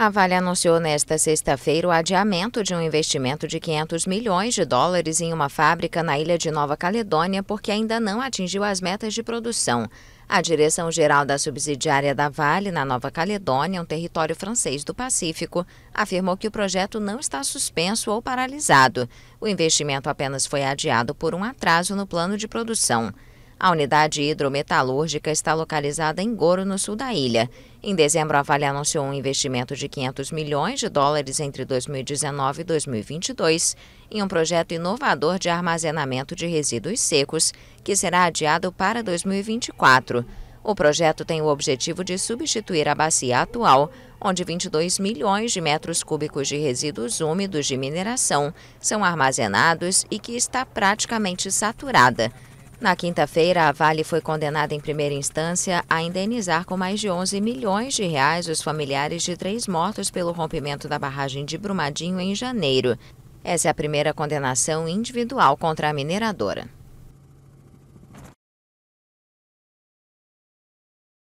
A Vale anunciou nesta sexta-feira o adiamento de um investimento de 500 milhões de dólares em uma fábrica na ilha de Nova Caledônia porque ainda não atingiu as metas de produção. A direção-geral da subsidiária da Vale na Nova Caledônia, um território francês do Pacífico, afirmou que o projeto não está suspenso ou paralisado. O investimento apenas foi adiado por um atraso no plano de produção. A unidade hidrometalúrgica está localizada em Goro, no sul da ilha. Em dezembro, a Vale anunciou um investimento de 500 milhões de dólares entre 2019 e 2022 em um projeto inovador de armazenamento de resíduos secos, que será adiado para 2024. O projeto tem o objetivo de substituir a bacia atual, onde 22 milhões de metros cúbicos de resíduos úmidos de mineração são armazenados e que está praticamente saturada. Na quinta-feira, a Vale foi condenada em primeira instância a indenizar com mais de 11 milhões de reais os familiares de três mortos pelo rompimento da barragem de Brumadinho em janeiro. Essa é a primeira condenação individual contra a mineradora.